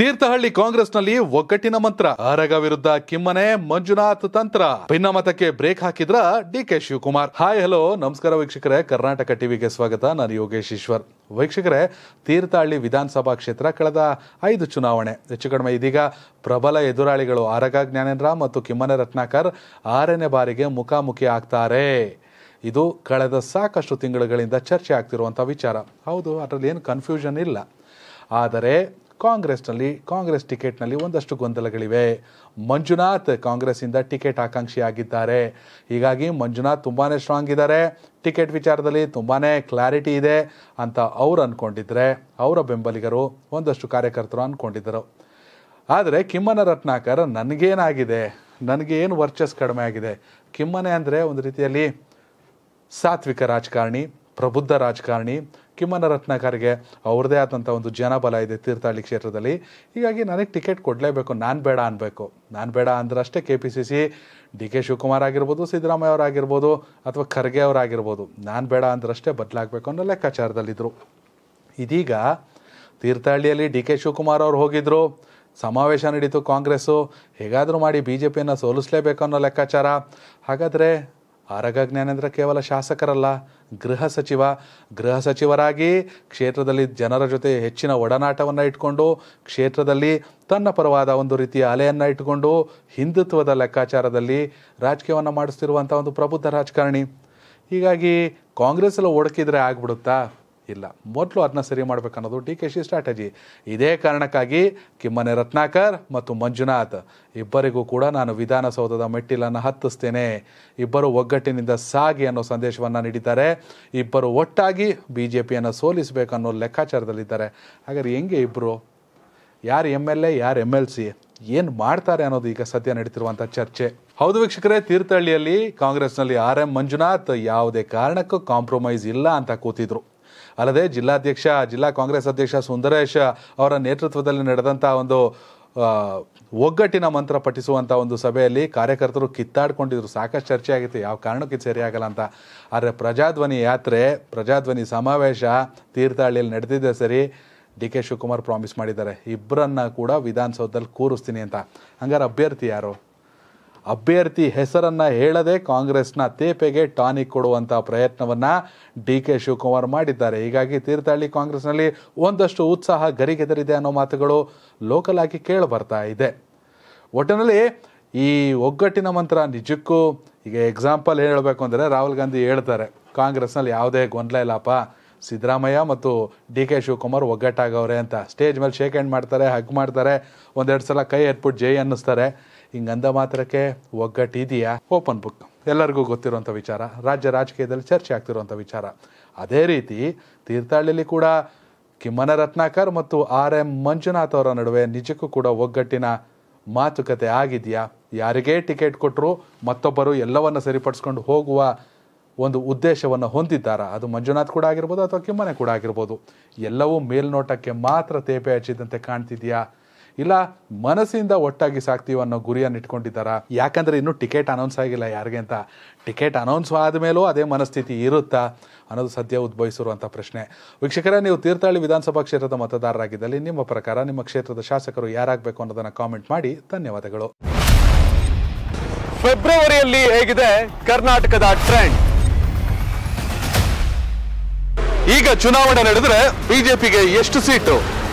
ತೀರ್ಥಹಳ್ಳಿ ಕಾಂಗ್ರೆಸ್ನಲ್ಲಿ ಒಗ್ಗಟ್ಟಿನ ಮಂತ್ರ ಆರಗ ವಿರುದ್ಧ ಕಿಮ್ಮನೆ ಮಂಜುನಾಥ್ ತಂತ್ರ ಭಿನ್ನಮತಕ್ಕೆ ಬ್ರೇಕ್ ಹಾಕಿದ್ರ D K Shivakumar hi hello ನಮಸ್ಕಾರ ವೀಕ್ಷಕರೇ ಕರ್ನಾಟಕ ಟಿವಿಗೆ ಸ್ವಾಗತ ನಾನು ಯೋಗೇಶ್ ಈಶ್ವರ್ ವೀಕ್ಷಕರೇ ತೀರ್ಥಹಳ್ಳಿ ವಿಧಾನಸಭಾ ಕ್ಷೇತ್ರ ಕಳೆದ ಐದು ಚುನಾವಣೆ ಹೆಚ್ಚು ಕಡಿಮೆ ಇದೀಗ ಪ್ರಬಲ ಎದುರಾಳಿಗಳು ಆರಗ ಜ್ಞಾನೇಂದ್ರ ಮತ್ತು ಕಿಮ್ಮನೆ ರತ್ನಾಕರ್ ಆರನೇ ಬಾರಿಗೆ ಮುಖಾಮುಖಿ ಆಗ್ತಾರೆ ಇದು ಕಳೆದ ಸಾಕಷ್ಟು ತಿಂಗಳುಗಳಿಂದ ಚರ್ಚೆ ಆಗ್ತಿರುವಂಥ ವಿಚಾರ ಹೌದು ಅದರಲ್ಲಿ ಏನು ಕನ್ಫ್ಯೂಷನ್ ಇಲ್ಲ ಆದರೆ ಕಾಂಗ್ರೆಸ್ನಲ್ಲಿ ಕಾಂಗ್ರೆಸ್ ಟಿಕೆಟ್ನಲ್ಲಿ ಒಂದಷ್ಟು ಗೊಂದಲಗಳಿವೆ ಮಂಜುನಾಥ್ ಕಾಂಗ್ರೆಸ್ಸಿಂದ ಟಿಕೆಟ್ ಆಕಾಂಕ್ಷಿಯಾಗಿದ್ದಾರೆ ಹೀಗಾಗಿ ಮಂಜುನಾಥ್ ತುಂಬಾ ಸ್ಟ್ರಾಂಗ್ ಇದ್ದಾರೆ ಟಿಕೆಟ್ ವಿಚಾರದಲ್ಲಿ ತುಂಬಾ ಕ್ಲಾರಿಟಿ ಇದೆ ಅಂತ ಅವ್ರು ಅಂದ್ಕೊಂಡಿದ್ರೆ ಅವರ ಬೆಂಬಲಿಗರು ಒಂದಷ್ಟು ಕಾರ್ಯಕರ್ತರು ಅಂದ್ಕೊಂಡಿದ್ದರು ಆದರೆ ಕಿಮ್ಮನ ರತ್ನಾಕರ್ ನನಗೇನಾಗಿದೆ ನನಗೇನು ವರ್ಚಸ್ ಕಡಿಮೆ ಆಗಿದೆ ಕಿಮ್ಮನೆ ಅಂದರೆ ಒಂದು ರೀತಿಯಲ್ಲಿ ಸಾತ್ವಿಕ ರಾಜಕಾರಣಿ ಪ್ರಬುದ್ಧ ರಾಜಕಾರಣಿ ಕಿಮ್ಮನ ರತ್ನಾಕರ್ಗೆ ಅವ್ರದೇ ಆದಂಥ ಒಂದು ಜನಬಲ ಇದೆ ತೀರ್ಥಹಳ್ಳಿ ಕ್ಷೇತ್ರದಲ್ಲಿ ಹೀಗಾಗಿ ನನಗೆ ಟಿಕೆಟ್ ಕೊಡಲೇಬೇಕು ನಾನು ಬೇಡ ಅನ್ಬೇಕು ನಾನು ಬೇಡ ಅಂದ್ರೆ ಅಷ್ಟೇ K P C C D K Shivakumar ಆಗಿರ್ಬೋದು ಸಿದ್ದರಾಮಯ್ಯ ಅವರಾಗಿರ್ಬೋದು ಅಥವಾ ಖರ್ಗೆ ಅವರಾಗಿರ್ಬೋದು ನಾನು ಬೇಡ ಅಂದ್ರಷ್ಟೇ ಬದಲಾಗಬೇಕು ಅನ್ನೋ ಲೆಕ್ಕಾಚಾರದಲ್ಲಿದ್ದರು ಇದೀಗ ತೀರ್ಥಹಳ್ಳಿಯಲ್ಲಿ ಡಿ ಕೆ ಶಿವಕುಮಾರ್ ಅವರು ಹೋಗಿದ್ರು ಸಮಾವೇಶ ನಡೀತು ಕಾಂಗ್ರೆಸ್ಸು ಹೇಗಾದರೂ ಮಾಡಿ ಬಿ ಜೆ ಪಿಯನ್ನು ಸೋಲಿಸಲೇಬೇಕು ಅನ್ನೋ ಲೆಕ್ಕಾಚಾರ ಹಾಗಾದರೆ ಆರಗ ಜ್ಞಾನೇಂದ್ರ ಕೇವಲ ಶಾಸಕರಲ್ಲ ಗೃಹ ಸಚಿವ ಗೃಹ ಸಚಿವರಾಗಿ ಕ್ಷೇತ್ರದಲ್ಲಿ ಜನರ ಜೊತೆ ಹೆಚ್ಚಿನ ಒಡನಾಟವನ್ನು ಇಟ್ಕೊಂಡು ಕ್ಷೇತ್ರದಲ್ಲಿ ತನ್ನ ಪರವಾದ ಒಂದು ರೀತಿಯ ಅಲೆಯನ್ನು ಇಟ್ಟುಕೊಂಡು ಹಿಂದುತ್ವದ ಲೆಕ್ಕಾಚಾರದಲ್ಲಿ ರಾಜಕೀಯವನ್ನು ಮಾಡಿಸ್ತಿರುವಂಥ ಒಂದು ಪ್ರಬುದ್ಧ ರಾಜಕಾರಣಿ ಹೀಗಾಗಿ ಎಲ್ಲ ಒಡಕಿದ್ರೆ ಆಗ್ಬಿಡುತ್ತಾ ಇಲ್ಲ ಮೊದಲು ಅದನ್ನ ಸರಿ ಮಾಡಬೇಕನ್ನೋದು ಡಿ ಕೆ ಶಿ ಸ್ಟ್ರಾಟಜಿ ಇದೇ ಕಾರಣಕ್ಕಾಗಿ ಕಿಮ್ಮನೆ ರತ್ನಾಕರ್ ಮತ್ತು ಮಂಜುನಾಥ್ ಇಬ್ಬರಿಗೂ ಕೂಡ ನಾನು ವಿಧಾನಸೌಧದ ಮೆಟ್ಟಿಲನ್ನು ಹತ್ತಿಸ್ತೇನೆ ಇಬ್ಬರು ಒಗ್ಗಟ್ಟಿನಿಂದ ಸಾಗಿ ಅನ್ನೋ ಸಂದೇಶವನ್ನು ನೀಡಿದ್ದಾರೆ ಇಬ್ಬರು ಒಟ್ಟಾಗಿ ಬಿ ಜೆ ಪಿಯನ್ನು ಸೋಲಿಸಬೇಕನ್ನೋ ಲೆಕ್ಕಾಚಾರದಲ್ಲಿದ್ದಾರೆ ಹಾಗಾದ್ರೆ ಹೆಂಗೆ ಇಬ್ಬರು ಯಾರು ಎಮ್ ಎಲ್ ಎ ಯಾರು ಎಮ್ ಎಲ್ ಸಿ ಏನು ಮಾಡ್ತಾರೆ ಅನ್ನೋದು ಈಗ ಸದ್ಯ ನಡೀತಿರುವಂಥ ಚರ್ಚೆ ಹೌದು ವೀಕ್ಷಕರೇ ತೀರ್ಥಹಳ್ಳಿಯಲ್ಲಿ ಕಾಂಗ್ರೆಸ್ನಲ್ಲಿ ಆರ್ ಎಂ ಮಂಜುನಾಥ್ ಯಾವುದೇ ಕಾರಣಕ್ಕೂ ಕಾಂಪ್ರಮೈಸ್ ಇಲ್ಲ ಅಂತ ಕೂತಿದ್ರು ಅಲ್ಲದೆ ಜಿಲ್ಲಾಧ್ಯಕ್ಷ ಜಿಲ್ಲಾ ಕಾಂಗ್ರೆಸ್ ಅಧ್ಯಕ್ಷ ಸುಂದರೇಶ್ ಅವರ ನೇತೃತ್ವದಲ್ಲಿ ನಡೆದಂಥ ಒಂದು ಒಗ್ಗಟ್ಟಿನ ಮಂತ್ರ ಪಠಿಸುವಂಥ ಒಂದು ಸಭೆಯಲ್ಲಿ ಕಾರ್ಯಕರ್ತರು ಕಿತ್ತಾಡ್ಕೊಂಡಿದ್ರು ಸಾಕಷ್ಟು ಚರ್ಚೆ ಆಗಿತ್ತು ಯಾವ ಕಾರಣಕ್ಕೆ ಸರಿಯಾಗಲ್ಲ ಅಂತ ಆದರೆ ಪ್ರಜಾಧ್ವನಿ ಯಾತ್ರೆ ಪ್ರಜಾಧ್ವನಿ ಸಮಾವೇಶ ತೀರ್ಥಹಳ್ಳಿಯಲ್ಲಿ ನಡೆದಿದ್ದೆ ಸರಿ ಡಿ ಕೆ ಶಿವಕುಮಾರ್ ಪ್ರಾಮಿಸ್ ಮಾಡಿದ್ದಾರೆ ಇಬ್ಬರನ್ನ ಕೂಡ ವಿಧಾನಸೌಧದಲ್ಲಿ ಕೂರಿಸ್ತೀನಿ ಅಂತ ಹಂಗಾರೆ ಅಭ್ಯರ್ಥಿ ಯಾರು ಅಭ್ಯರ್ಥಿ ಹೆಸರನ್ನು ಹೇಳದೆ ಕಾಂಗ್ರೆಸ್ನ ತೇಪೆಗೆ ಟಾನಿಕ್ ಕೊಡುವಂಥ ಪ್ರಯತ್ನವನ್ನು ಡಿ ಕೆ ಶಿವಕುಮಾರ್ ಮಾಡಿದ್ದಾರೆ ಹೀಗಾಗಿ ತೀರ್ಥಹಳ್ಳಿ ಕಾಂಗ್ರೆಸ್ನಲ್ಲಿ ಒಂದಷ್ಟು ಉತ್ಸಾಹ ಗರಿಗೆದರಿದೆ ಅನ್ನೋ ಮಾತುಗಳು ಲೋಕಲ್ ಆಗಿ ಬರ್ತಾ ಇದೆ ಒಟ್ಟಿನಲ್ಲಿ ಈ ಒಗ್ಗಟ್ಟಿನ ಮಂತ್ರ ನಿಜಕ್ಕೂ ಈಗ ಎಕ್ಸಾಂಪಲ್ ಹೇಳಬೇಕು ಅಂದರೆ ರಾಹುಲ್ ಗಾಂಧಿ ಹೇಳ್ತಾರೆ ಕಾಂಗ್ರೆಸ್ನಲ್ಲಿ ಯಾವುದೇ ಗೊಂದಲ ಇಲ್ಲಪ್ಪ ಸಿದ್ದರಾಮಯ್ಯ ಮತ್ತು ಡಿ ಕೆ ಶಿವಕುಮಾರ್ ಒಗ್ಗಟ್ಟಾಗವ್ರೆ ಅಂತ ಸ್ಟೇಜ್ ಮೇಲೆ ಶೇಕ್ ಹ್ಯಾಂಡ್ ಮಾಡ್ತಾರೆ ಹಗ್ ಮಾಡ್ತಾರೆ ಒಂದೆರಡು ಸಲ ಕೈ ಎತ್ಬಿಟ್ಟು ಜೈ ಅನ್ನಿಸ್ತಾರೆ ಹಿಂಗಂದ ಮಾತ್ರಕ್ಕೆ ಒಗ್ಗಟ್ಟಿದೆಯಾ ಓಪನ್ ಬುಕ್ ಎಲ್ಲರಿಗೂ ಗೊತ್ತಿರುವಂಥ ವಿಚಾರ ರಾಜ್ಯ ರಾಜಕೀಯದಲ್ಲಿ ಚರ್ಚೆ ಆಗ್ತಿರುವಂಥ ವಿಚಾರ ಅದೇ ರೀತಿ ತೀರ್ಥಹಳ್ಳಿಯಲ್ಲಿ ಕೂಡ ಕಿಮ್ಮನ ರತ್ನಾಕರ್ ಮತ್ತು ಆರ್ ಎಂ ಮಂಜುನಾಥ್ ಅವರ ನಡುವೆ ನಿಜಕ್ಕೂ ಕೂಡ ಒಗ್ಗಟ್ಟಿನ ಮಾತುಕತೆ ಆಗಿದೆಯಾ ಯಾರಿಗೇ ಟಿಕೆಟ್ ಕೊಟ್ಟರು ಮತ್ತೊಬ್ಬರು ಎಲ್ಲವನ್ನು ಸರಿಪಡಿಸ್ಕೊಂಡು ಹೋಗುವ ಒಂದು ಉದ್ದೇಶವನ್ನು ಹೊಂದಿದ್ದಾರಾ ಅದು ಮಂಜುನಾಥ್ ಕೂಡ ಆಗಿರ್ಬೋದು ಅಥವಾ ಕಿಮ್ಮನೆ ಕೂಡ ಆಗಿರ್ಬೋದು ಎಲ್ಲವೂ ಮೇಲ್ನೋಟಕ್ಕೆ ಮಾತ್ರ ತೇಪೆ ಹಚ್ಚಿದಂತೆ ಕಾಣ್ತಿದೆಯಾ ಇಲ್ಲ ಮನಸ್ಸಿಂದ ಒಟ್ಟಾಗಿ ಸಾಕ್ತೀವಿ ಅನ್ನೋ ಗುರಿಯನ್ನು ಇಟ್ಕೊಂಡಿದ್ದಾರಾ ಯಾಕಂದರೆ ಇನ್ನೂ ಟಿಕೆಟ್ ಅನೌನ್ಸ್ ಆಗಿಲ್ಲ ಯಾರಿಗೆ ಅಂತ ಟಿಕೆಟ್ ಅನೌನ್ಸ್ ಆದಮೇಲೂ ಅದೇ ಮನಸ್ಥಿತಿ ಇರುತ್ತಾ ಅನ್ನೋದು ಸದ್ಯ ಉದ್ಭವಿಸಿರುವಂಥ ಪ್ರಶ್ನೆ ವೀಕ್ಷಕರೇ ನೀವು ತೀರ್ಥಹಳ್ಳಿ ವಿಧಾನಸಭಾ ಕ್ಷೇತ್ರದ ಮತದಾರರಾಗಿದ್ದಲ್ಲಿ ನಿಮ್ಮ ಪ್ರಕಾರ ನಿಮ್ಮ ಕ್ಷೇತ್ರದ ಶಾಸಕರು ಯಾರಾಗಬೇಕು ಅನ್ನೋದನ್ನು ಕಾಮೆಂಟ್ ಮಾಡಿ ಧನ್ಯವಾದಗಳು ಫೆಬ್ರವರಿಯಲ್ಲಿ ಹೇಗಿದೆ ಕರ್ನಾಟಕದ ಟ್ರೆಂಡ್ ಈಗ ಚುನಾವಣೆ ನಡೆದರೆ ಬಿಜೆಪಿಗೆ ಎಷ್ಟು ಸೀಟು